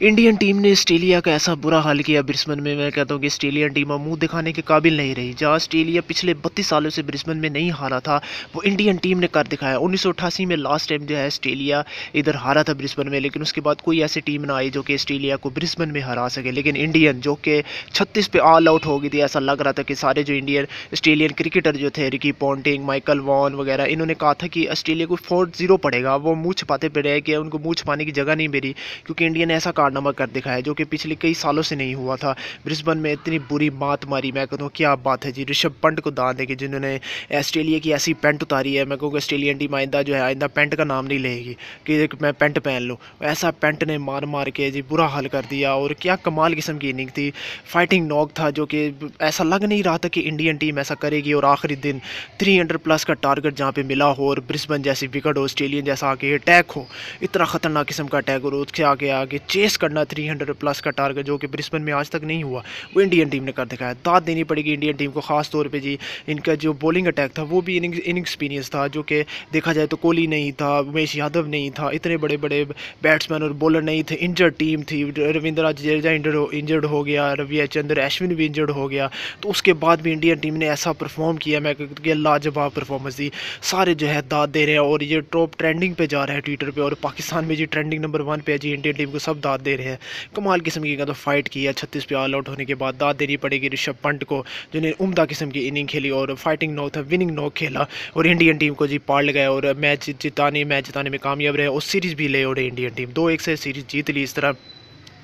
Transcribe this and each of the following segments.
Indian team ने Australia का ऐसा बुरा हाल किया ब्रिस्बेन में मैं कहता हूँ कि ऑस्ट्रेलियन टीम अब मुंह दिखाने के काबिल नहीं रही जहाँ ऑस्ट्रेलिया पिछले बत्तीस सालों से ब्रिस्बेन में नहीं हारा था वो इंडियन टीम ने कर दिखाया उन्नीस में लास्ट टाइम जो है ऑस्ट्रेलिया इधर हारा था ब्रिस्बेन में लेकिन उसके बाद कोई ऐसी टीम ना आई जो कि ऑस्ट्रेलिया को ब्रिस्बेन में हरा सके लेकिन इंडियन जो कि छत्तीस पे ऑल आउट हो गई थी ऐसा लग रहा था कि सारे जो इंडियन ऑस्ट्रेलियन क्रिकेटर जो थे रिकी पॉन्टिंग माइकल वॉन वगैरह इन्होंने कहा था कि ऑस्ट्रेलिया को फोर जीरो पड़ेगा वो मुँह छपाते पड़े कि उनको मुँह छपाने की जगह नहीं मिली क्योंकि इंडियन ऐसा कारनामा कर दिखाया जो कि पिछले कई सालों से नहीं हुआ था ब्रिस्बन में इतनी बुरी मात मारी मैं कहता हूँ क्या बात है जी ऋषभ पंट को दान देगी जिन्होंने ऑस्ट्रेलिया की ऐसी पेंट उतारी है मैं कहूँ ऑस्ट्रेलियन टीम आइंदा जो है आइंदा पेंट का नाम नहीं लेगी कि मैं पेंट पहन लूँ ऐसा पेंट ने मार मार के जी बुरा हल कर दिया और क्या कमाल किस्म की इनिंग थी फाइटिंग नॉक था जो कि ऐसा लग नहीं रहा था कि इंडियन टीम ऐसा करेगी और आखिरी दिन थ्री हंड्रेड प्लस का टारगेट जहाँ पे मिला हो और ब्रिस्बन जैसी विकेट हो ऑस्ट्रेलियन जैसा आके अटैक हो इतना ख़तरनाक किस्म का अटैक और उसके आगे आगे चेस करना थ्री हंड्रेड प्लस का टारगेट जो कि ब्रिस्बन में आज तक नहीं हुआ वो इंडियन टीम ने कर दिखाया दाद देनी पड़ेगी इंडियन टीम को खास तौर पे जी इनका जो बॉलिंग अटैक था वो भी इनएक्सपीरियंस था जो कि देखा जाए तो कोहली नहीं था उमेश यादव नहीं था इतने बड़े बड़े बैट्समैन और बॉलर नहीं थे इंजर्ड टीम थी रविंद्र जडेजा इंजर्ड हो इंजर्ड हो गया रवि चंद्र अश्विन भी इंजर्ड हो गया तो उसके बाद भी इंडियन टीम ने ऐसा परफॉर्म किया मैं कि लाजवाब परफॉर्मेंस दी सारे जो है दाद दे रहे हैं और ये टॉप ट्रेंडिंग पे जा रहा है ट्विटर पर और पाकिस्तान में जी ट्रेंडिंग नंबर वन पे है जी इंडियन टीम को सब दाद दे रहे हैं कमाल किस्म की तो फाइट की है छत्तीस पे ऑल आउट होने के बाद दाद देनी पड़ेगी ऋषभ पंट को जिन्हें उमदा किस्म की इनिंग खेली और फाइटिंग नो था विनिंग नो खेला और इंडियन टीम को जी पार लगाया और मैच जिताने मैच जिताने में कामयाब रहे और सीरीज़ भी ले और इंडियन टीम दो एक से सीरीज़ जीत ली इस तरह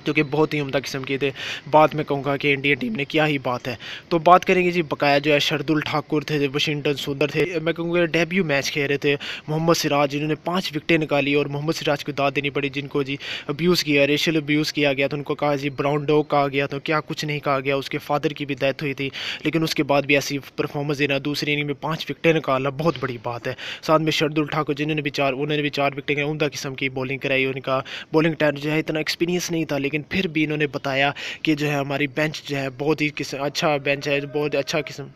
जो कि बहुत ही उमदा किस्म के थे बाद में कहूँगा कि इंडियन टीम ने क्या ही बात है तो बात करेंगे जी बकाया जो है शरदुल ठाकुर थे वाशिंगटन सुंदर थे मैं कहूँगा डेब्यू मैच खेल रहे थे मोहम्मद सिराज जिन्होंने पाँच विकटें निकाली और मोहम्मद सिराज को दाद देनी पड़ी जिनको जी अब्यूज़ किया रेशल अब्यूज़ किया गया तो उनको कहा जी ब्राउन डॉग कहा गया तो क्या कुछ नहीं कहा गया उसके फादर की भी डेथ हुई थी लेकिन उसके बाद भी ऐसी परफॉर्मेंस देना दूसरी इनिंग में पाँच विकटें निकालना बहुत बड़ी बात है साथ में शरदुल ठाकुर जिन्होंने भी चार उन्होंने भी चार विकटें उमदा किस्म की बॉलिंग कराई उनका बॉलिंग टाइम जो है इतना एक्सपीरियंस नहीं था लेकिन लेकिन फिर भी इन्होंने बताया कि जो है हमारी बेंच जो है बहुत ही किस्म अच्छा बेंच है बहुत अच्छा किस्म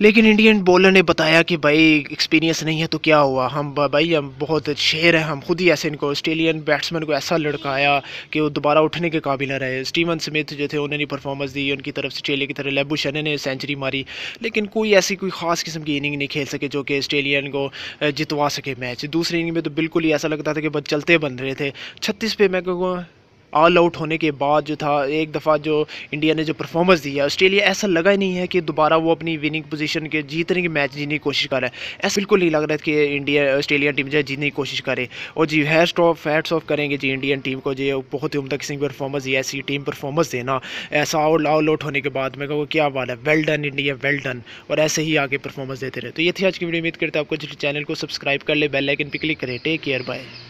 लेकिन इंडियन बॉलर ने बताया कि भाई एक्सपीरियंस नहीं है तो क्या हुआ हम भाई हम बहुत शेर हैं हम खुद ही ऐसे इनको ऑस्ट्रेलियन बैट्समैन को ऐसा लड़काया कि वो दोबारा उठने के काबिल ना रहे स्टीवन स्मिथ जो थे उन्होंने परफॉर्मेंस दी उनकी तरफ से ऑस्ट्रेलिया की तरह लेबू शने ने सेंचुरी मारी लेकिन कोई ऐसी कोई ख़ास किस्म की इनिंग नहीं खेल सके जो कि ऑस्ट्रेलियन को जितवा सके मैच दूसरी इनिंग में तो बिल्कुल ही ऐसा लगता था कि बस चलते बन रहे थे छत्तीस पे मैं कहूँगा ऑल आउट होने के बाद जो था एक दफ़ा जो इंडिया ने जो परफॉर्मेंस दी है ऑस्ट्रेलिया ऐसा लगा ही नहीं है कि दोबारा वो अपनी विनिंग पोजीशन के जीतने की मैच जीने की कोशिश कर रहा है ऐसा बिल्कुल नहीं लग रहा है कि इंडिया ऑस्ट्रेलिया टीम जो है जीतने की कोशिश करे और जी हैस्ट ऑफ हैट्स ऑफ करेंगे जी इंडियन टीम को जी बहुत ही उमदा किसी की परफॉर्मेंस दी ऐसी टीम परफॉर्मेंस देना ऐसा आउट आउट आउट होने के बाद मैं कहूँ क्या बात है well done India well done और ऐसे ही आगे परफॉर्मेंस देते रहे तो ये थी आज की वीडियो उम्मीद करते आपको आपको चैनल को सब्सक्राइब कर ले बेल लाइकन पर क्लिक करें टेक केयर बाय